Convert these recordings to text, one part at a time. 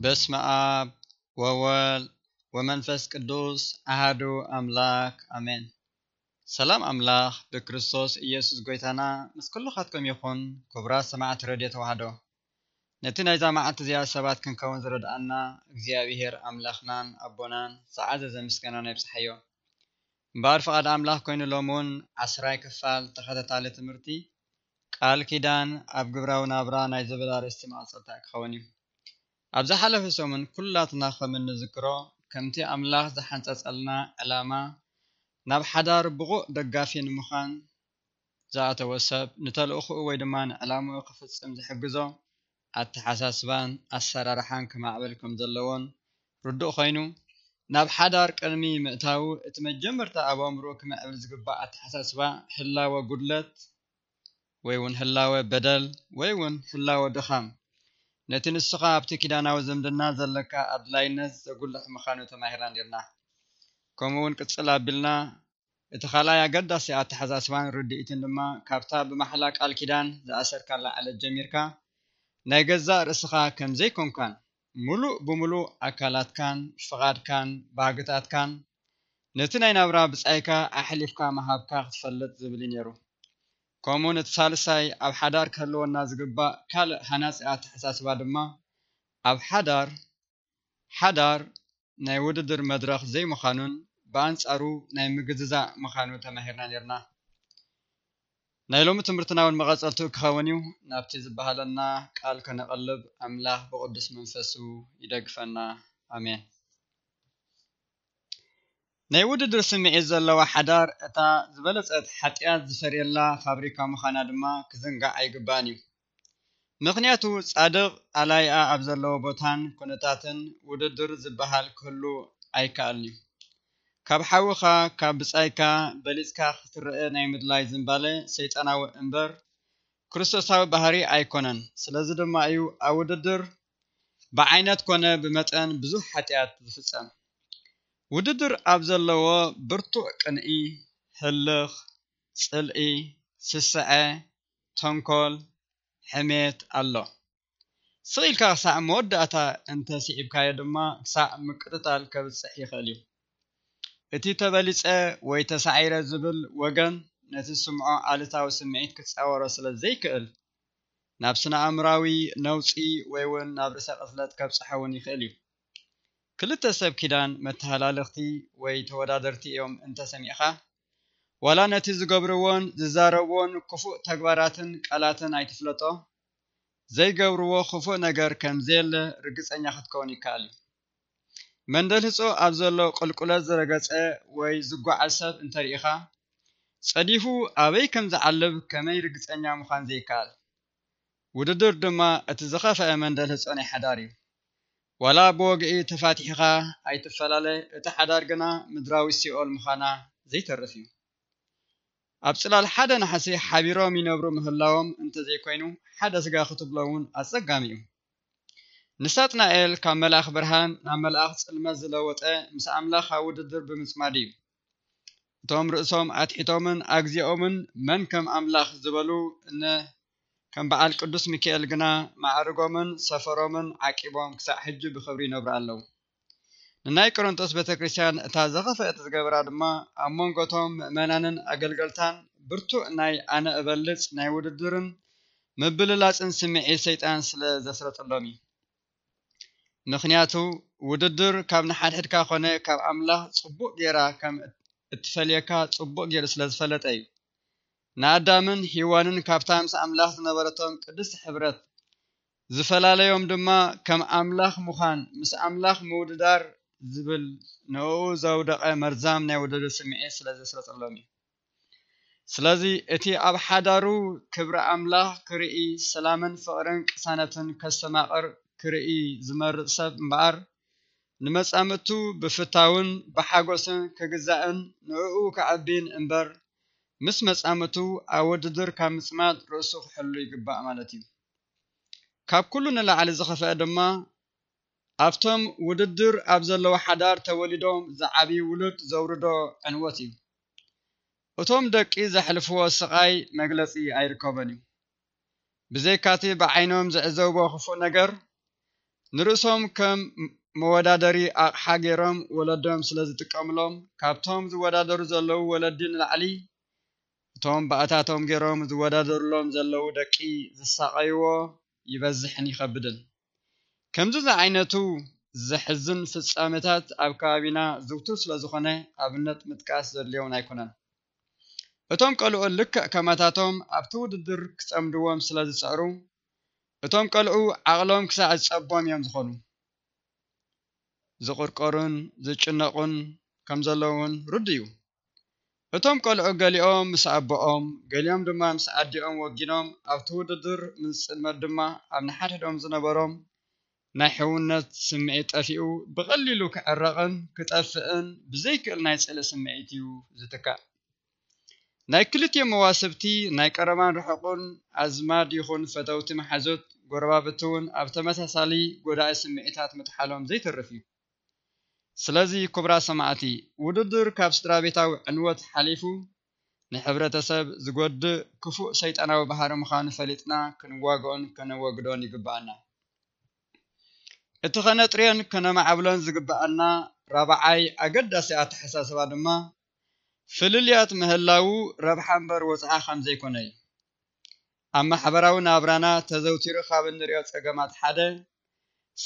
በስመ አብ ወመንፈስ ቅዱስ አህዱ አምላክ አሜን። ሰላም አምላኽ ብክርስቶስ ኢየሱስ ጎይታና ምስ ኩሉ ካትኩም ይኹን ክቡራት ሰማዕቲ ረድኤት ተዋህዶ ነቲ ናይ ዛማዓልቲ እዚኣ ሰባት ክንከውን ዝረድኣና እግዚኣብሄር ኣምላኽናን ኣቦናን ሰዓዘ ዘምስገና ነብፅሓዮ እምበር ፍቓድ ኣምላኽ ኮይኑ ሎም እውን ዓስራይ ክፋል ተኸታታሊ ትምህርቲ ቃል ኪዳን ኣብ ግብራዊ ናብራ ናይ ዝብል ኣርእስቲ መቐፀልታ ክኸውን እዩ ኣብ ዝሓለፈ ሰሙን ኩላትና ከም እንዝክሮ ከምቲ ኣምላኽ ዝሓንፀፀልና ዕላማ ናብ ሓዳር ብቑዕ ደጋፊ ንምዃን ዝኣተወ ሰብ ንተልእኽኡ ወይ ድማ ንዕላምኡ ክፍፅም ዝሕግዞ ኣተሓሳስባን ኣሰራርሓን ከማዕበልኩም ዘለዎን ርዱእ ኮይኑ ናብ ሓዳር ቅድሚ ምእታዊ እቲ መጀመርታ ኣብ ኣእምሮ ክምዕብል ዝግባእ ኣተሓሳስባ ህላወ ጉድለት ወይ እውን ህላወ በደል ወይ እውን ህላወ ድኻም ነቲ ንስኻ ኣብቲ ኪዳናዊ ዝምድና ዘለካ ኣድላይነት ዘጉልሕ ምዃኑ ተማሂርና ነርና ከምኡ እውን ቅፅል ኣቢልና እቲ ካልኣይ ኣገዳሲ ኣተሓሳስባን ርድኢትን ድማ ካብታ ብማሕላ ቃል ኪዳን ዝኣሰርካላ ዓለት ጀሚርካ ናይ ገዛ ርእስኻ ከም ዘይኮንካን ሙሉእ ብምሉእ ኣካላትካን ፍቓድካን ባህግታትካን ነቲ ናይ ናብራ ብጻይካ ኣሕሊፍካ መሃብካ ክትፈልጥ ዝብል ነይሩ ከምኡ ነቲ ሳልሳይ ኣብ ሓዳር ክህልወና ዝግባእ ካልእ ሃናፂ ተሓሳስባ ድማ ኣብ ሓዳር ሓዳር ናይ ውድድር መድረኽ ዘይምዃኑን ብኣንጻሩ ናይ ምግዝዛእ ምዃኑ ተማሂርና ነርና ናይ ሎሚ ትምህርትና እውን መቐፀልቲ ክኸውን እዩ ናብቲ ዝበሃለና ቃል ከነቐልብ ኣምላኽ ብቅዱስ መንፈሱ ይደግፈና ኣሜን ናይ ውድድር ስምዒት ዘለዋ ሓዳር እታ ዝበለፀት ሓጢኣት ዝፈርየላ ፋብሪካ ምዃና ድማ ክዝንጋዕ ኣይግባእን እዩ ምክንያቱ ፃድቕ ኣላይኣ ኣብ ዘለዎ ቦታን ኩነታትን ውድድር ዝበሃል ክህሉ ኣይከኣልን እዩ ካብ ሓዊኻ ካብ ብጻይካ በሊፅካ ክትርአ ናይ ምድላይ ዝምባለ ሰይጣናዊ እምበር ክርስቶሳዊ ባህሪ ኣይኮነን ስለዚ ድማ እዩ ኣብ ውድድር ብዓይነት ኮነ ብመጠን ብዙሕ ሓጢኣት ዝፍጸም ውድድር ኣብ ዘለዎ ብርቱዕ ቅንኢ ህልኽ ጽልኢ ስስዐ ተንኰል ሕሜት ኣሎ ስቕ ኢልካ ክሳዕ መወዳእታ እንተስዒብካዮ ድማ ክሳዕ ምቅጥጣል ከብፅሕ ይኽእል እዩ እቲ ተበሊፀ ወይ ተሳዒረ ዝብል ወገን ነቲ ዝስምዖ ኣልታዊ ስምዒት ክትፃወሮ ስለ ዘይክእል ናብ ስነ ኣእምራዊ ነውፂ ወይ እውን ናብ ርእሰ ቅስለት ከብፅሐ እውን ይኽእል እዩ ክልተ ሰብ ኪዳን መተሃላለኽቲ ወይ ተወዳደርቲ እዮም እንተሰሚዕኻ ዋላ ነቲ ዝገብርዎን ዝዛረብዎን ክፉእ ተግባራትን ቃላትን ኣይትፍለጦ ዘይገብርዎ ክፉእ ነገር ከምዘየለ ርግፀኛ ክትከውን ይከኣል እዩ من دلیسو آبزلو قلقلات زرگات وی زوج عصب انتریخه. صدیفو آبی کم زعلب کمی رگت انجام خان زیکال. ود درد ما اتزخاف من دلیس آن حداری. ولا بوجی تفتیخه عیت فلله اتحدارگنا مدراوسی آل مخنا زیت رفیم. آبسلال حدا نحسی حبرامی نبرم هلاوم انتزیکوینو حدا سگا خطبلون از سگامیم. ንሳጥናኤል ካብ መልኣኽ ብርሃን ናብ መልኣኽ ጽልመት ዝለወጠ ምስ ኣምላኽ ኣብ ውድድር ብምጽማድ እዩ እቶም ርእሶም ኣትሒቶምን ኣግዚኦምን መን ከም ኣምላኽ ዝበሉ እነ ከም በዓል ቅዱስ ሚካኤል ግና ማዕርጎምን ሰፈሮምን ዓቂቦም ክሳዕ ሕጂ ብክብሪ ይነብሩ ኣለው ንናይ ቆሮንጦስ ቤተ ክርስትያን እታ ዘኸፈአት ዝገበራ ድማ ኣብ መንጎቶም ምእመናንን ኣገልገልታን ብርቱዕ ናይ ኣነ እበልፅ ናይ ውድድርን ምብልላፅን ስምዒት ሰይጣን ስለ ዘስረጠሎም እዩ ምክንያቱ ውድድር ካብ ንሓድሕድካ ኮነ ካብ ኣምላኽ ፅቡቅ ጌራ ከም እትፈልየካ ፅቡቅ ጌሩ ስለ ዝፈለጠ እዩ ንኣዳምን ሂዋንን ካብታ ምስ ኣምላኽ ዝነበረቶም ቅድስቲ ሕብረት ዝፈላለዮም ድማ ከም ኣምላኽ ምዃን ምስ ኣምላኽ ምውድዳር ዝብል ንኡ ዘውደቐ መርዛም ናይ ውድድር ስምዒት ስለ ዘስረፀሎም እዩ ስለዚ እቲ ኣብ ሓዳሩ ክብሪ ኣምላኽ ክርኢ ሰላምን ፍቕርን ቅሳነትን ከስተማቕር ክርኢ ዝመርፅ ሰብ እምበኣር ንመጻምድቱ ብፍታውን ብሓጐስን ክግዛእን ንዕኡ ክዓቢን እምበር ምስ መጻምቱ ኣብ ውድድር ካብ ምጽማጥ ርእሱ ክሕሉ ይግባእ ማለት እዩ ካብ ኩሉ ንላዕሊ ዝኸፍአ ድማ ኣብቶም ውድድር ኣብ ዘለዎ ሓዳር ተወሊዶም ዝዓብዪ ውሉድ ዘውርዶ ዕንወት እዩ እቶም ደቂ ዘሕልፍዎ ስቓይ መግለጺ ኣይርከቦን እዩ ብዘይካቲ ብዓይኖም ዝዕዘብዎ ክፉእ ነገር ንርእሶም ከም መወዳደሪ ኣቕሓ ገይሮም ወለዶም ስለ ዝጥቀምሎም ካብቶም ዝወዳደሩ ዘለዉ ወለዲ ንላዕሊ እቶም ባእታቶም ገይሮም ዝወዳደሩሎም ዘለዉ ደቂ ዝሳቀይዎ ይበዝሕን ይከብድን ከምዚ ዝዓይነቱ ዘሕዝን ፍጻሜታት ኣብ ከባቢና ዝውቱር ስለ ዝኾነ ኣብነት ምጥቃስ ዘድልዮን ኣይኮነን እቶም ቆልዑ ልክዕ ከማታቶም ኣብቲ ውድድር ክፀምድዎም ስለ ዝፅዕሩ እቶም ቆልዑ ዓቕሎም ክሳዕ ዝፀቦም እዮም ዝኾኑ ዝቑርቆሩን ዝጭነቑን ከም ዘለውን ርድ እዩ እቶም ቆልዑ ገሊኦም ምስ ኣቦኦም ገሊኦም ድማ ምስ ኣዲኦም ወጊኖም ኣብቲ ውድድር ምስ ፅልመት ድማ ኣብ ንሓድሕዶም ዝነበሮም ናይ ሕውነት ስምዒት ጠፊኡ ብቐሊሉ ክዕረቕን ክጠፍእን ብዘይክእል ናይ ፅሊ ስምዒት እዩ ዝትካእ ናይ ክልትዮም መዋስብቲ ናይ ቀረባን ርሑቑን ኣዝማድ ይኹን ፈተውቲ መሓዞት ጎረባብቲ እውን ኣብ ተመሳሳሊ ጎዳኢ ስምዒታት ምጥሓሎም ዘይተርፍ እዩ ስለዚ ክቡራ ሰማዕቲ ውድድር ካብ ስድራ ቤታዊ ዕንወት ሓሊፉ ንሕብረተሰብ ዝጎድእ ክፉእ ሰይጣናዊ ባህሪ ምዃኑ ፈሊጥና ክንዋግኦን ከነወግዶን ይግባአና እቲ ኸነጥርዮን ከነማዕብሎን ዝግባአና ራብዓይ ኣገዳሲ ኣተሓሳስባ ድማ ፍልልያት ምህላው ረብሓ እምበር ወፅዓ ከም ዘይኮነ እዩ ኣብ ማሕበራዊ ናብራና ተዘውቲሩ ካብ እንሪኦ ፀገማት ሓደ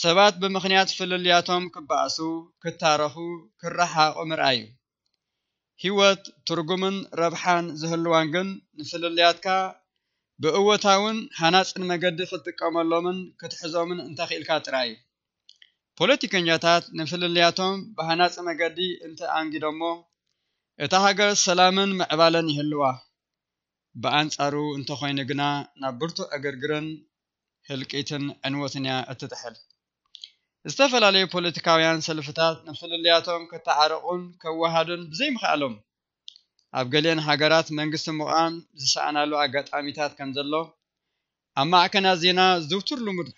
ሰባት ብምክንያት ፍልልያቶም ክበኣሱ ክታረኹ ክረሓቑ ምርኣይ እዩ ህይወት ትርጉምን ረብሓን ዝህልዋን ግን ንፍልልያትካ ብእወታውን ሃናፅን መገዲ ክትጥቀመሎምን ክትሕዞምን እንተኽኢልካ ጥራይ እዩ ፖለቲከኛታት ንፍልልያቶም ብሃናፅ መገዲ እንተኣንጊዶሞ እታ ሃገር ሰላምን ምዕባለን ይህልዋ ብኣንጻሩ እንተኾይኑ ግና ናብ ብርቱዕ እግርግርን ህልቂትን ዕንወትን እያ እትጥሕል ዝተፈላለዩ ፖለቲካውያን ሰልፍታት ንፍልልያቶም ክተዓረቑን ከዋሃዱን ብዘይምኽኣሎም ኣብ ገሊአን ሃገራት መንግስቲ ምቋም ዝሰኣናሉ ኣጋጣሚታት ከም ዘሎ ኣብ ማዕከናት ዜና ዝውትር ልሙድ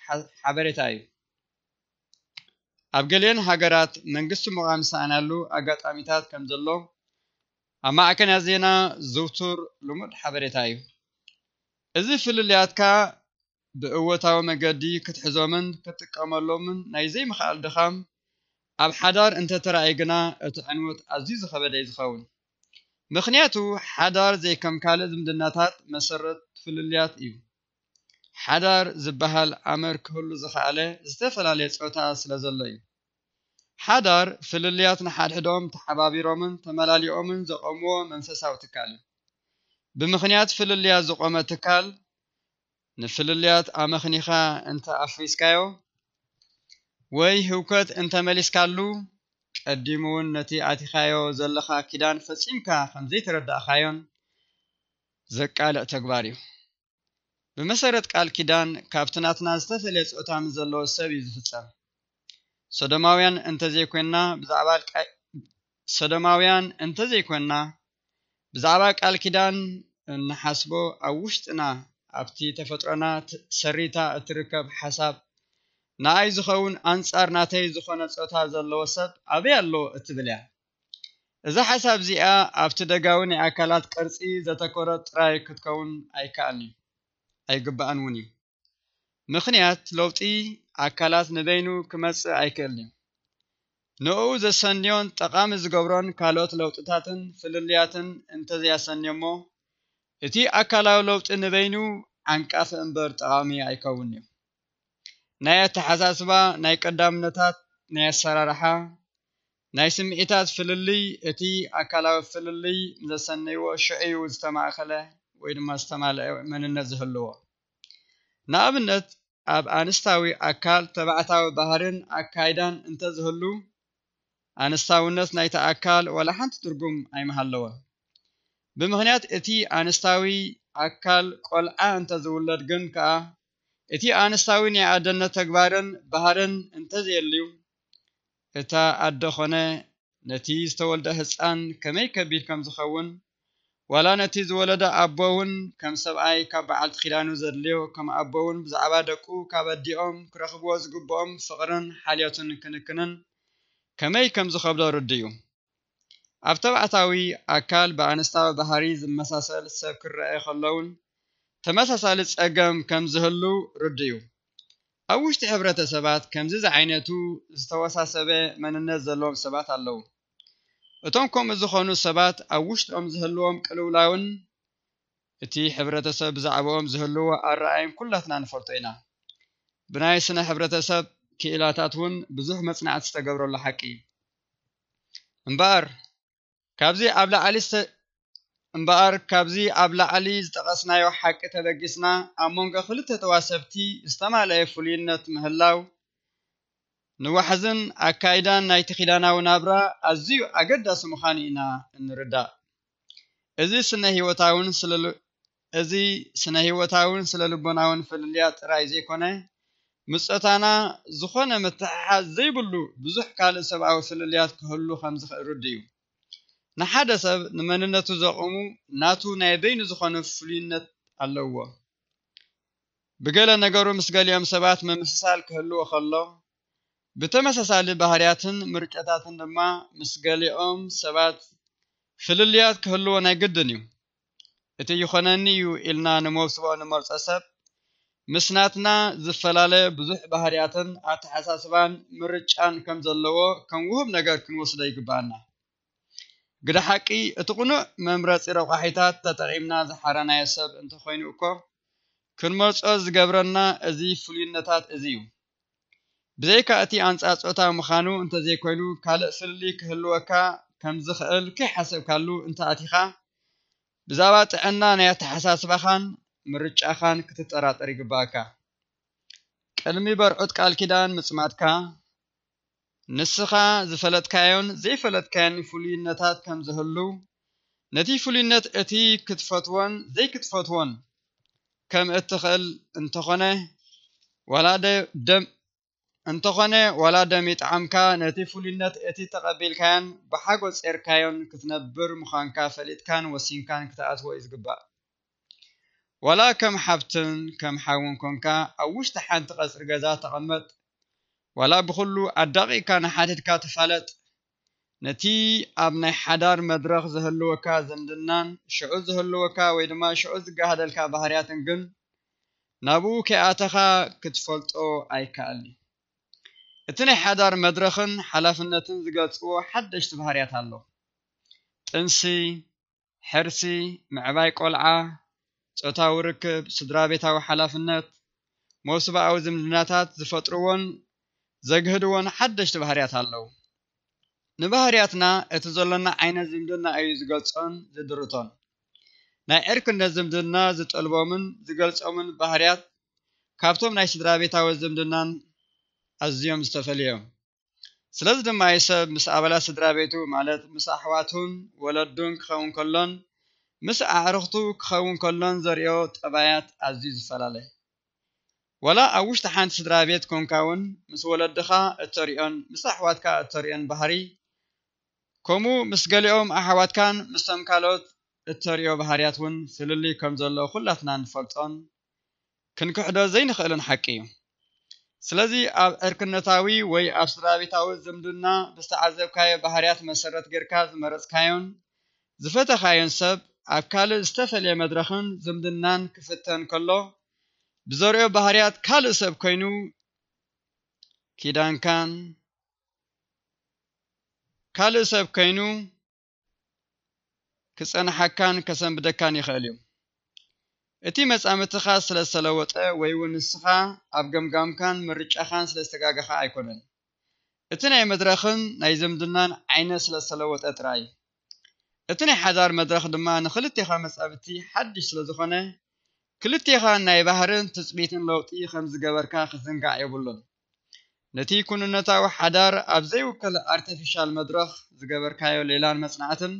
ሓበሬታ እዩ ኣብ ገሊአን ሃገራት መንግስቲ ምቋም ዝሰኣናሉ ኣጋጣሚታት ከም ዘሎ اما اكن ازينا زوتر لمد حبريتاي ازي فللياتكا ብእወታዊ መገዲ ክትሕዞምን ክትጥቀመሎምን ናይ ዘይምኽኣል ድኻም ኣብ ሓዳር እንተተረእየ ግና እቲ ዕንወት ኣዝዩ ዝኸበደ እዩ ዝኸውን ምክንያቱ ሓዳር ዘይከም ካልእ ዝምድናታት መሰረት ፍልልያት እዩ ሓዳር ዝበሃል ኣመር ክህሉ ዝኸኣለ ዝተፈላለየ ፆታ ስለ ዘሎ እዩ ሓዳር ፍልልያት ንሓድሕዶም ተሓባቢሮምን ተመላሊኦምን ዘቆምዎ መንፈሳዊ ትካል እዩ ብምኽንያት ፍልልያት ዝቆመ ትካል ንፍልልያት ኣመኽኒኻ እንተኣፍሪስካዮ ወይ ህውከት እንተመሊስካሉ ቀዲሙ እውን ነቲ ኣቲኻዮ ዘለኻ ኪዳን ፈጺምካ ከም ዘይተረዳእኻዮን ዘቃልዕ ተግባር እዩ ብመሰረት ቃል ኪዳን ካብቲ ናትና ዝተፈለየ ፆታ ምስ ዘለዎ ሰብ እዩ ዝፍጸም سدماويان انتزيكونا بزعبال سدماويان انتزيكونا بزعبال الكيدان نحسبو أوشتنا أبتي تفترنا سريتا تركب حساب ناي زخون أنصار ناتي زخون صوتا زلو سب أبي الله اتبلع إذا حساب زيئة أبتي دقاوني أكالات كرسي زتكورت راي كتكون أي كأني أي قبأن وني مخنيات لوطي ኣካላት ንበይኑ ክመጽእ ኣይክእልን እዩ ንኡ ዘሰንዮን ጠቓሚ ዝገብሮን ካልኦት ለውጥታትን ፍልልያትን እንተዘያሰንዮ እሞ እቲ ኣካላዊ ለውጢ ንበይኑ ዓንቃፊ እምበር ጠቓሚ ኣይከውን እዩ ናይ ኣተሓሳስባ ናይ ቀዳምነታት ናይ ኣሰራርሓ ናይ ስምዒታት ፍልልይ እቲ ኣካላዊ ፍልልይ ዘሰነይዎ ሽዕዩ ዝተማእኸለ ወይ ድማ ዝተማልአ መንነት ዝህልዎ ንኣብነት ኣብ ኣንስታዊ ኣካል ተባዕታዊ ባህርን ኣካይዳን እንተዝህሉ ኣንስታውነት ናይቲ ኣካል ወላ ሓንቲ ትርጉም ኣይመሃለወ ብምክንያት እቲ ኣንስታዊ ኣካል ቆልዓ እንተዝውለድ ግን ከዓ እቲ ኣንስታዊ ናይ ኣደነት ተግባርን ባህርን እንተዘየልዩ እታ ኣደ ኾነ ነቲ ዝተወልደ ህፃን ከመይ ከቢድ ከም ዝኸውን ولا نتي زولد أبوون كم سبعي كبعلت خلانو زرليو كم أبوون بزعبادكو كبديهم كرخبوز قبوهم فقرن حاليوتن كنكنن كمي كم زخبدا رديو أبتبع تاوي أكال بانستاو بحريز مساسل سكر رأي خلون تمساسل أجم كم زهلو رديو أوش تحبرت سبات كم زيز عينتو زتوسا سبه من النزلوم سبات اللون اتوم کم از خانو سبات آوشت ام زهلوام کلولاون اتی حبرت سب زعبوام زهلو آرایم کلّه نان فرتینا بنای سنا حبرت سب کیلاتون بزحم مصنع استجبر الله حکی امبار کابزی قبل علیست امبار کابزی قبل علیز تقصنا یو حکت هدجسنا آمون کخلت تواسبتی استمع لای فلینت مهلاو ንዋሕዝን ኣካይዳን ናይቲ ኺዳናዊ ናብራ ኣዝዩ ኣገዳሲ ምዃኑ ኢና እንርዳእ እዚ ስነ ህይወታውን እዚ ስነ ህይወታውን ስለ ልቦናውን ፍልልያ ጥራይ ዘይኮነ ምፀታና ዝኾነ ምትሕሓዝ ዘይብሉ ብዙሕ ካልእ ሰብኣዊ ፍልልያት ክህሉ ከም ዝኽእል እዩ ንሓደ ሰብ ንመንነቱ ዘቕሙ ናቱ ናይ በይኒ ዝኾነ ፍሉይነት ኣለዎ ብገለ ነገሩ ምስ ገሊኦም ሰባት ምምስሳል ክህልዎ ከሎ ብተመሳሳሊ ባህርያትን ምርጨታትን ድማ ምስ ገሊኦም ሰባት ፍልልያት ክህልዎ ናይ ግድን እዩ እቲ ይኾነኒ እዩ ኢልና ንመብስቦ ንመርፆ ሰብ ምስናትና ናትና ዝፈላለየ ብዙሕ ባህርያትን ኣተሓሳስባን ምርጫን ከም ዘለዎ ከም ውህብ ነገር ክንወስዶ ይግባአና ግዳ ሓቂ እቲ ቕኑዕ መምረፂ ረቑሒታት ተጠቒምና ዝሓረናየ ሰብ እንተኮይኑ እኮ ክንመርፆ ዝገብረና እዚ ፍሉይነታት እዚ እዩ بزيك أتي أنس أسعوتا مخانو أنت زي كويلو كالق سللي كهلوكا كم زخل كي حسب كالو أنت اتي أتيخا بزابا تعنا نيات حساسبا خان مرجع خان كتتأرات أريق باكا كلمي برعود كال كدان مسماتكا ንስኻ ዝፈለጥካዮን ዘይፈለጥካዮን ፍሉይነታት ከም ዝህሉ ነቲ ፍሉይነት እቲ ክትፈትዎን ዘይክትፈትዎን ከም እትኽእል እንተኾነ ولا دم انتخنه ولا دمیت عمکا نتی فلینت اتی تقبل کن با حقوق ارکایون کتنه بر مخان کافلیت کن و سین کن کت از ویز قبا ولا کم حبتن کم حاون کن که اوش تحن تقص ارگزات قمت ولا بخلو ادقی کن حدید کات فلت نتی ابن حدار مدرخ زهلو و کا زندنان شعو زهلو و کا ویدما شعو زگه هدل کا بحریاتن گن نبو که آتخا کتفلت او ای کالی እቲ ናይ ሓዳር መድረኽን ሓላፍነትን ዝገልፅዎ ሓደሽቲ ባህርያት ኣሎ ጥንሲ ሕርሲ ምዕባይ ቆልዓ ፆታዊ ርክብ ስድራ ቤታዊ ሓላፍነት መስባኣዊ ዝምድናታት ዝፈጥርዎን ዘግህድዎን ሓደሽቲ ባህርያት ኣለው ንባህርያትና እቲ ዘለና ዓይነት ዝምድና እዩ ዝገልፆን ዝድርቶን ናይ ዕርክነት ዝምድና ዝጠልቦምን ዝገልፆምን ባህርያት ካብቶም ናይ ስድራ ቤታዊ ዝምድናን ኣዝዮም ዝተፈልዮም ስለዚ ድማ ይ ሰብ ምስ ኣባላት ስድራ ቤቱ ማለት ምስ ኣሕዋቱን ወለዱን ክኸውን ከሎን ምስ ኣዕርኽቱ ክኸውን ከሎን ዘርዮ ጠባያት ኣዝዩ ዝፈላለየ ወላ ኣብ ውሽጢ ሓንቲ ስድራ ቤት ኮንካ እውን ምስ ወለድኻ እተሪኦን ምስ ኣሕዋትካ እተሪኦን ባህሪ ከምኡ ምስ ገሊኦም ኣሕዋትካን ምስቶም ካልኦት እተሪኦ ባህርያት እውን ፍልልይ ከም ዘሎ ኩላትና ንፈልጦን ክንክሕዶ ዘይንኽእልን ሓቂ እዩ ስለዚህ ኣብ ዕርክነታዊ ወይ ኣብ ስድራቤታዊ ዝምድና ብዝተዓዘብካዮ ባህርያት መሰረት ጌርካ ዝመረፅካዮን ዝፈተኻዮን ሰብ ኣብ ካልእ ዝተፈለየ መድረኽን ዝምድናን ክፍተን ከሎ ብዘርኦ ባህርያት ካልእ ሰብ ኮይኑ ኪዳንካን ካልእ ሰብ ኮይኑ ክጸንሐካን ከሰንብደካን ይኽእል እዩ እቲ መጻምድትኻ ስለ ዝተለወጠ ወይ እውን ንስኻ ኣብ ገምጋምካን ምርጫኻን ስለ ዝተጋግኻ ኣይኮነን እቲ ናይ መድረኽን ናይ ዝምድናን ዓይነት ስለ ዝተለወጠ ጥራይ እቲ ናይ ሓዳር መድረኽ ድማ ንክልቴኻ መጻብቲ ሓድሽ ስለ ዝኾነ ክልቴኻ ናይ ባህርን ትፅቢትን ለውጢ ከም ዝገበርካ ክዝንጋዕ የብሉን ነቲ ኩንነታዊ ሓዳር ኣብ ዘይውክል ኣርቲፊሻል መድረኽ ዝገበርካዮ ሌላን መጽናዕትን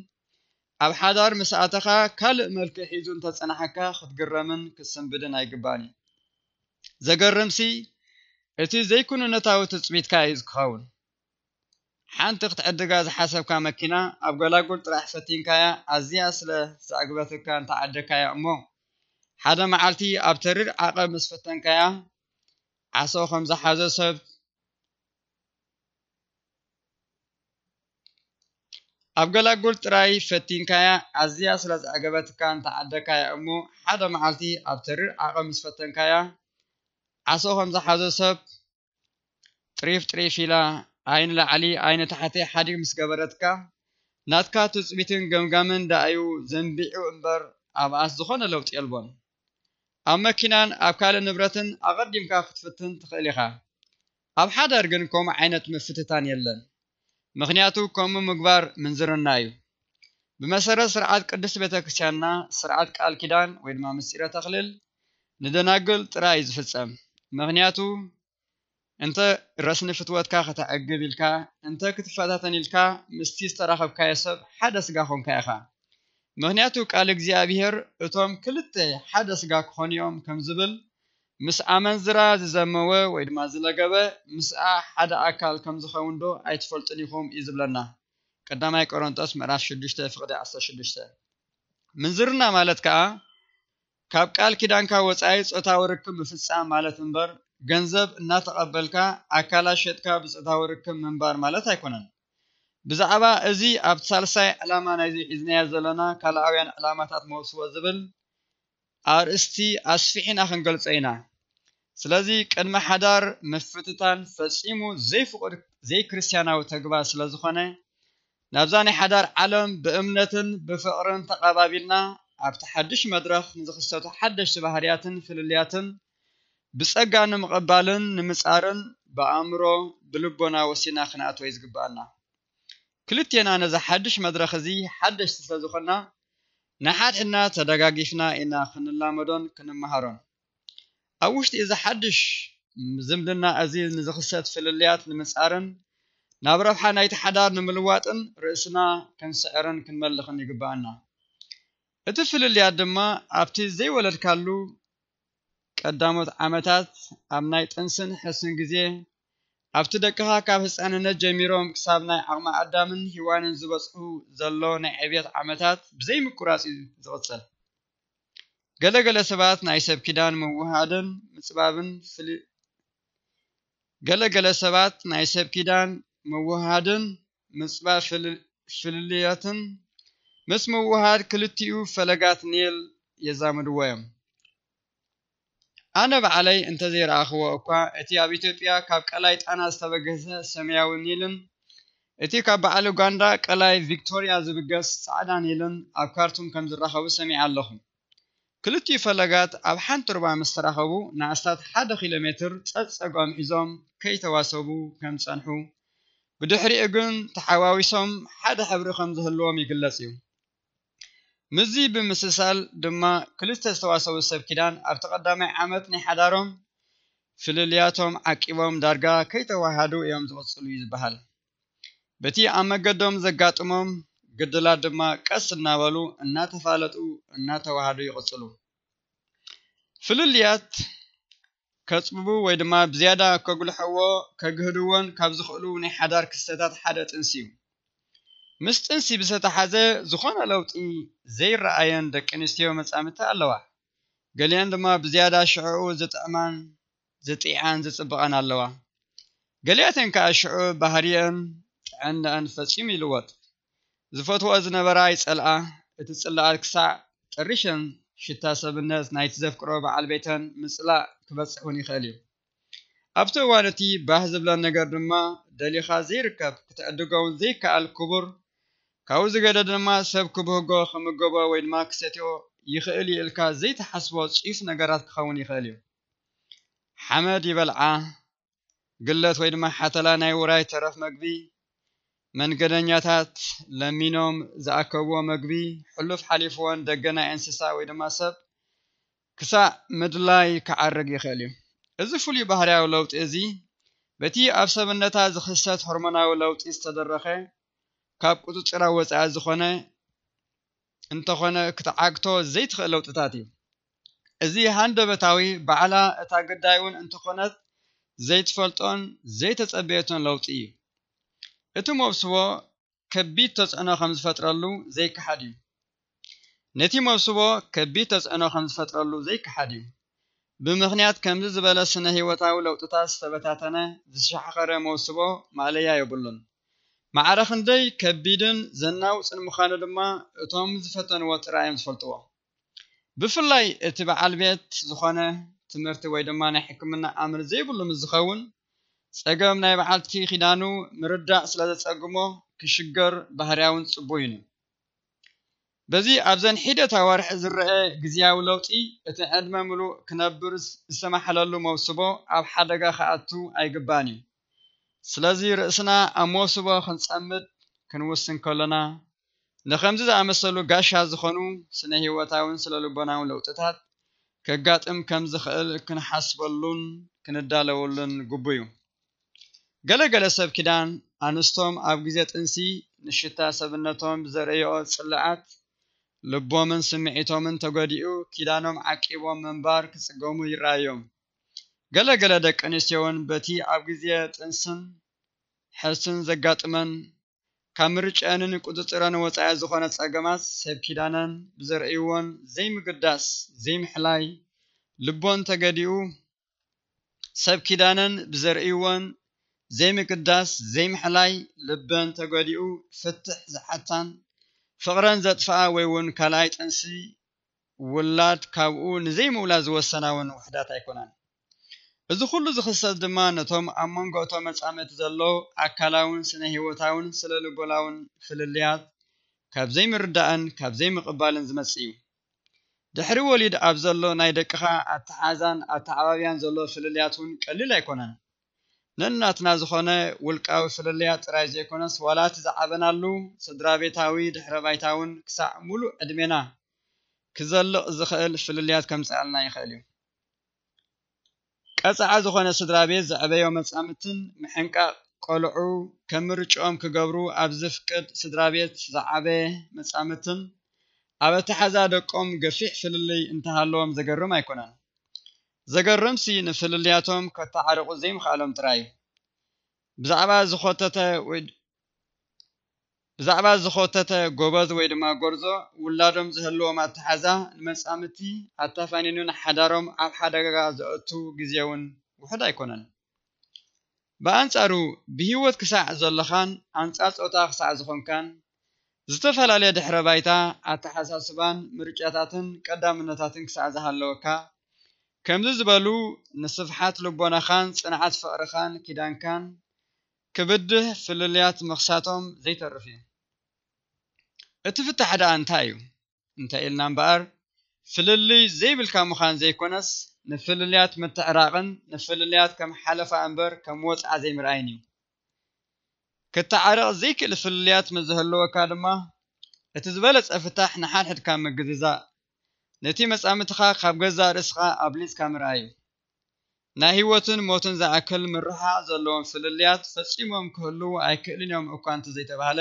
ኣብ ሓዳር ምስ ኣተኻ ካልእ መልክዕ ሒዙ እንተጸናሐካ ክትግረምን ክትስንብድን ኣይግባን እዩ ዘገርምሲ እቲ ዘይኩንነታዊ ትፅቢትካ እዩ ዝክኸውን ሓንቲ ክትዕድጋ ዝሓሰብካ መኪና ኣብ ገላጉል ጥራሕ ፈቲንካያ ኣዝያ ስለ ዝኣግበትካ እንተዓደካያ እሞ ሓደ መዓልቲ ኣብ ተሪር ዓቐብ ምስ ፈተንካያ ዓሶ ከም ዝሓዘ ሰብ أبغى أقول تراي فتين كيا أزيا سلاز أجابت كان تعدى كيا أمو حدا معلتي أبترر أقام فتن كيا عصوهم زحزو سب طريف طريف إلى عين لعلي عين تحتي حديق مسكبرتك ناتكا تسبيتن جمجمن دايو زنبيعو أمبر أبعث زخون لوت يلبون أما كنان أبكال نبرتن أقدم كافتفتن تخليها أب حدا أرجنكم عينة مفتتان يلن مغنياتو كومو مغبار من زرنايو بمسارة سرعات قدس بيتاكسيانا سرعات قال كيدان ويد ما مسيرة تخلل ندناقل ترايز فتسام مخنياتو انت رسن فتوات كا خطا اقبل كا انت كتفاتاتن الكا مستيز تراخب كايسب حدا سقاخون كايخا مخنياتو قالك زيابيهر اتوام كلتة حدا سقاخون يوم كمزبل ምስ ኣመንዝራ ዝዘመወ ወይ ድማ ዝለገበ ምስኣ ሓደ ኣካል ከም ዝኸውን ዶ ኣይትፈልጥን ኢኹም እዩ ዝብለና ቀዳማይ ቆሮንጦስ ምዕራፍ 6 ፍቅዲ 16 ምንዝርና ማለት ከዓ ካብ ቃል ኪዳንካ ወፃኢ ፆታዊ ርክብ ምፍፃም ማለት እምበር ገንዘብ እናተቐበልካ ኣካላ ሸጥካ ብፆታዊ ርክብ ምንባር ማለት ኣይኮነን ብዛዕባ እዚ ኣብ ሳልሳይ ዕላማ ናይዚ ሒዝናያ ዘለና ካልኣውያን ዕላማታት መውስዎ ዝብል ኣርእስቲ ኣስፊሕና ክንገልፆ ኢና ስለዚ ቅድመ ሓዳር ምፍትታን ፈፂሙ ዘይፍቅድ ዘይክርስትያናዊ ተግባር ስለ ዝኾነ ናብዛ ናይ ሓዳር ዓለም ብእምነትን ብፍቅርን ተቐባቢልና ኣብቲ ሓድሽ መድረኽ ንዝኽሰቱ ሓደሽቲ ባህርያትን ፍልልያትን ብፀጋ ንምቕባልን ንምፃርን ብኣእምሮ ብልቦና ወሲና ክንኣት ወይ ዝግባአና ክልትና ነዚ ሓድሽ መድረኽ እዚ ሓደሽቲ ስለ ንሓድሕና ተደጋጊፍና ኢና ክንላመዶን ክንመሃሮን أوشت إذا حدش زملنا عزيز نزخست فلليات نمسعرن ናብ ረብሓ ናይቲ ሓዳር ንምልዋጥን ርእስና ክንስዕርን ክንመልኽን ይግባአና እቲ ፍልልያት ድማ ኣብቲ ዘይወለድካሉ ቀዳሞት ዓመታት ኣብ ናይ ጥንስን ሕስን ግዜ ኣብቲ ደቅኻ ካብ ህፃንነት ጀሚሮም ክሳብ ናይ ዓቕሚ ኣዳምን ሂዋንን ዝበፅሑ ዘሎ ናይ ዕብየት ዓመታት ብዘይምቁራፅ እዩ ዝቕፅል ገለገለ ሰባት ናይ ሰብ ኪዳን ምውሃድን ምፅባብን ምጽባብን ገለገለ ሰባት ናይ ሰብ ኪዳን ምውሃድን ምፅባብ ፍልልያትን ምስ ምውሃድ ክልቲኡ ፈለጋት ኔል የዛምድዎ እዮም ኣነ በዕለይ እንተዘይረኣኽዎ እኳ እቲ ኣብ ኢትዮጵያ ካብ ቀላይ ጣና ዝተበገሰ ሰማያዊ ኒልን እቲ ካብ በዓል ኡጋንዳ ቀላይ ቪክቶርያ ዝብገስ ጻዕዳ ኒልን ኣብ ካርቱም ከም ዝራኸቡ ሰሚዐ ኣለኹም ክልቲኡ ፈለጋት ኣብ ሓንቲ ሩባ ምስ ተራኸቡ ንኣስታት ሓደ ኪሎ ሜትር ፀፀጓም ሒዞም ከይተዋሰቡ ከም ፀንሑ ብድሕሪኡ ግን ተሓዋዊሶም ሓደ ሕብሪ ከም ዝህልዎም ይግለጽ እዩ ምዚ ብምስሳል ድማ ክልተ ዝተዋሰቡ ሰብ ኪዳን ኣብቲ ቀዳማይ ዓመት ናይ ሓዳሮም ፍልልያቶም ዓቂቦም ዳርጋ ከይተዋሃዱ እዮም ዝቕፅሉ እዩ ዝበሃል በቲ ኣብ መገዶም ዘጋጥሞም ግድላት ድማ ቀስ እናበሉ እናተፋለጡ እናተዋህዱ ይቕፅሉ ፍልልያት ከፅብቡ ወይ ድማ ብዝያዳ ከጉልሐዎ ከግህድዎን ካብ ዝኽእሉ ናይ ሓዳር ክስተታት ሓደ ጥንሲ እዩ ምስ ጥንሲ ብዝተተሓዘ ዝኾነ ለውጢ ዘይረኣየን ደቂ ኣንስትዮ መጻምቲ ኣለዋ ገሊአን ድማ ብዝያዳ ሽዑኡ ዘጥዕማን ዘጢዓን ዝፅብቐን ኣለዋ ገሊአተን ከዓ ሽዑ ባህርየን ጥዕንአን ፈጺሙ ይልወጥ ዝፈትዎ ዝነበራይ ፀልኣ እቲ ፅላኣት ክሳዕ ጥሪሽን ሽታ ሰብነት ናይቲ ዘፍቅሮ በዓል ቤተን ምፅላእ ክበፅሕ እውን ይኽእል እዩ ኣብቲ እዋን እቲ ባህ ዝብለን ነገር ድማ ደሊኻ ዘይርከብ ክትዕድጎ እውን ዘይከኣል ክቡር ካብኡ ዝገደ ድማ ሰብ ክብህጎ ክምገቦ ወይ ድማ ክሰትዮ ይኽእል እዩ ኢልካ ዘይተሓስቦ ፅዩፍ ነገራት ክኸውን ይኽእል እዩ ሓመድ ይበልዓ ግለት ወይ ድማ ሓተላ ናይ ውራይ ተረፍ መግቢ መንገደኛታት ለሚኖም ዝኣከብዎ መግቢ ሕሉፍ ሓሊፍዎን ደገ ናይ እንስሳ ወይ ድማ ሰብ ክሳዕ ምድላይ ክዓርግ ይኽእል እዩ እዚ ፍሉይ ባህርያዊ ለውጢ እዚ በቲ ኣብ ሰብነታ ዝኽሰት ሆርሞናዊ ለውጢ ዝተደረኸ ካብ ቁፅፅራ ወፃኢ ዝኾነ እንተኾነ ክትዓግቶ ዘይትኽእል ለውጥታት እዩ እዚ ሃንደበታዊ ባዕላ እታ ገዳይውን እንትኾነት ዘይትፈልጦን ዘይተፀበየቶን ለውጢ እዩ እቲ መብስዎ ከቢድ ተፅዕኖ ከም ዝፈጥረሉ ዘይከሓድ እዩ ነቲ መብስቦ ከቢድ ተፅዕኖ ከም ዝፈጥረሉ ዘይከሓድ እዩ ብምኽንያት ከምዚ ዝበለ ስነ ህይወታዊ ለውጥታት ዝተበታተነ ዝሸሓኸረ መውስቦ ማለያ የብሉን ማዕረ ክንደይ ከቢድን ዘናውፅን ምዃኑ ድማ እቶም ዝፈተንዎ ጥራይ እዮም ዝፈልጥዎ ብፍላይ እቲ በዓል ቤት ዝኾነ ትምህርቲ ወይ ድማ ናይ ሕክምና ኣምር ዘይብሉ ምስ ዝኸውን ፀገም ናይ በዓልቲ ኺዳኑ ምርዳእ ስለ ዘጸግሞ ክሽገር ባህርያውን ጽቡይን እዩ በዚ ኣብዘን ሒደት ኣዋርሒ ዝረአ ግዜያዊ ለውጢ እቲ ዕድመ ምሉእ ክነብር ዝሰማሓለሉ መውስቦ ኣብ ሓደጋ ክኣቱ ኣይግባን እዩ ስለዚ ርእስና ኣብ መውስቦ ክንጸምድ ክንውስን ከለና ንከምዚ ዝኣመሰሉ ጋሻ ዝኾኑ ስነ ህይወታውን ስለ ልቦናውን ለውጥታት ከጋጥም ከም ዝኽእል ክንሓስበሉን ክንዳለወሉን ግቡ እዩ ገለ ገለ ሰብ ኪዳን ኣንስቶም ኣብ ግዜ ጥንሲ ንሽታ ሰብነቶም ዘርእዮ ጽልዓት ልቦምን ስምዒቶምን ተጎዲኡ ኪዳኖም ዓቂቦም ምንባር ክጽገሙ ይረኣዮም ገለ ገለ ደቂ እውን በቲ ኣብ ግዜ ጥንስን ሕስን ዘጋጥመን ካብ ምርጨአንን ቁጥጥረን ወፃኢ ዝኾነ ጸገማት ሰብ ኪዳነን ብዘርእይዎን ዘይምግዳስ ዘይምሕላይ ልቦን ተገዲኡ ሰብ ኪዳነን ብዘርእይዎን ዘይምቅዳስ ዘይምሕላይ ልበን ተጎዲኡ ፍትሕ ዝሓታን ፍቕረን ዘጥፍኣ ወይ እውን ካልኣይ ጥንሲ ውላድ ካብኡ ንዘይምውላድ ዝወሰና እውን ውሕዳት ኣይኮነን እዚ ኩሉ ዝኽሰት ድማ ነቶም ኣብ መንጎ እቶም መጻምእቲ ዘሎ ኣካላውን ስነ ህይወታውን ስለ ልቦላውን ፍልልያት ካብ ዘይምርዳእን ካብ ዘይምቕባልን ዝመፅ እዩ ድሕሪ ወሊድ ኣብ ዘሎ ናይ ደቅኻ ኣተሓዛን ኣተዓባብያን ዘሎ ፍልልያት እውን ቀሊል ኣይኮነን ንእናትና ዝኾነ ውልቃዊ ፍልልያ ጥራይ ዘይኮነስ ዋላት ዝዓበናሉ ስድራ ቤታዊ ድሕረ እውን ክሳዕ ሙሉእ ዕድሜና ክዘልቕ ዝኽእል ፍልልያት ከምፅኣልና ይኽእል እዩ ቀፅዓ ዝኾነ ስድራ ቤት ዘዕበዮ መፃምትን ምሕንቃቅ ቆልዑ ከም ምርጭኦም ክገብሩ ኣብ ዝፍቅድ ስድራ ቤት ዝዓበየ መፃምትን ኣብ ኣተሓዛ ደቆም ገፊሕ ፍልልይ እንተሃለዎም ዘገርም ኣይኮነን ዘገርምሲ ንፍልልያቶም ከተዓርቑ ዘይምኽኣሎም ጥራይ እዩ ብዛዕባ ዝኮተተ ብዛዕባ ዝኮተተ ጎበዝ ወይ ድማ ጎርዞ ውላዶም ዝህልዎም ኣተሓዛ ንመፃምቲ ኣታፋኒኑን ሓዳሮም ኣብ ሓደጋ ዘእቱ ግዜ እውን ውሑድ ኣይኮነን ብኣንጻሩ ብሂወት ክሳዕ ዘለኻን ኣንጻር ፆታ ክሳዕ ዝኾንካን ዝተፈላለየ ድሕረ ባይታ ኣተሓሳስባን ምርጫታትን ቀዳምነታትን ክሳዕ ዝሃለወካ ከምዚ ዝበሉ ንስፍሓት ልቦናኻን ፅንዓት ፍቕሪኻን ኪዳንካን ክብድህ ፍልልያት ምኽሳቶም ዘይተርፍ እዩ እቲ ፍታሕ ደኣ እንታይ እዩ እንታይ ኢልና እምበኣር ፍልልይ ዘይብልካ ምዃን ዘይኮነስ ንፍልልያት ምትዕራቕን ንፍልልያት ከም ሓለፋ እምበር ከም ወፃእ ዘይምርኣይን እዩ ክተዓርቕ ዘይክእል ፍልልያት ምዝህልወካ ድማ እቲ ዝበለፀ ፍታሕ ንሓድሕድካ ምግዝዛእ ነቲ መጻምድኻ ካብ ገዛእ ርእስኻ ኣብሊፅካ ምርኣዩ ናይ ህይወትን ሞትን ዝኣክል ምርሓቅ ዘለዎም ስልልያት ፈጺሞም ክህልው ኣይክእልን እዮም እኳ እንተዘይተባህለ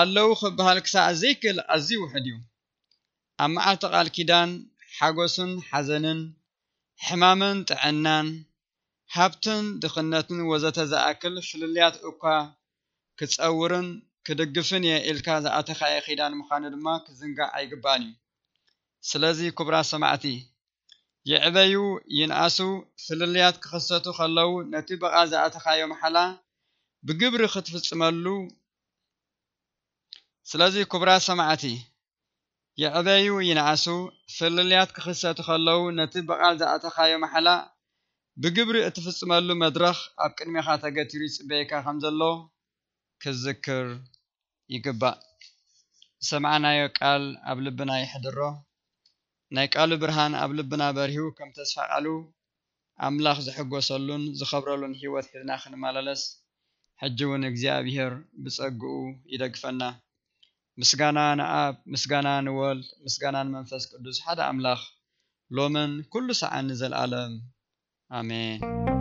ኣለዉ ክበሃል ክሳዕ ዘይክእል ኣዝዩ ውሕድ እዩ ኣብ መዓልቲ ቓል ኪዳን ሓጐስን ሓዘንን ሕማምን ጥዕናን ሃብትን ድኽነትን ወዘተ ዝኣክል ስልልያት እኳ ክጸውርን ክድግፍን እየ ኢልካ ዝኣተኻየ ኺዳን ምዃኑ ድማ ክዝንጋዕ ኣይግባእን እዩ ስለዚ ክቡራ ሰማዕቲ ይዕበዩ ይንኣሱ ስልልያት ክኽሰቱ ከለዉ ነቲ በቓ ዝኣተኻዮ መሓላ ብግብሪ ክትፍጽመሉ ስለዚ ክቡራ ሰማዕቲ ይዕበዩ ይንኣሱ ስልልያት ክኽሰቱ ከለዉ ነቲ በቓ ዝኣተኻዮ መሓላ ብግብሪ እትፍጽመሉ መድረኽ ኣብ ቅድሚኻ ተገቲሩ ይጽበየካ ከም ዘሎ ክዝክር ይግባእ ሰምዓናዮ ቃል ኣብ ልብና ይሕድሮ ናይ ቃሉ ብርሃን ኣብ ልብና በርሂቡ ከም ተስፋ ቃሉ ኣምላኽ ዝሕጎሰሉን ዝኸብረሉን ሂወት ሒዝና ክንመላለስ ሕጂ እውን እግዚኣብሔር ብፀጉኡ ይደግፈና ምስጋና ንኣብ ምስጋና ንወልድ ምስጋና ንመንፈስ ቅዱስ ሓደ ኣምላኽ ሎምን ኩሉ ሰዓን ዘለኣለም ኣሜን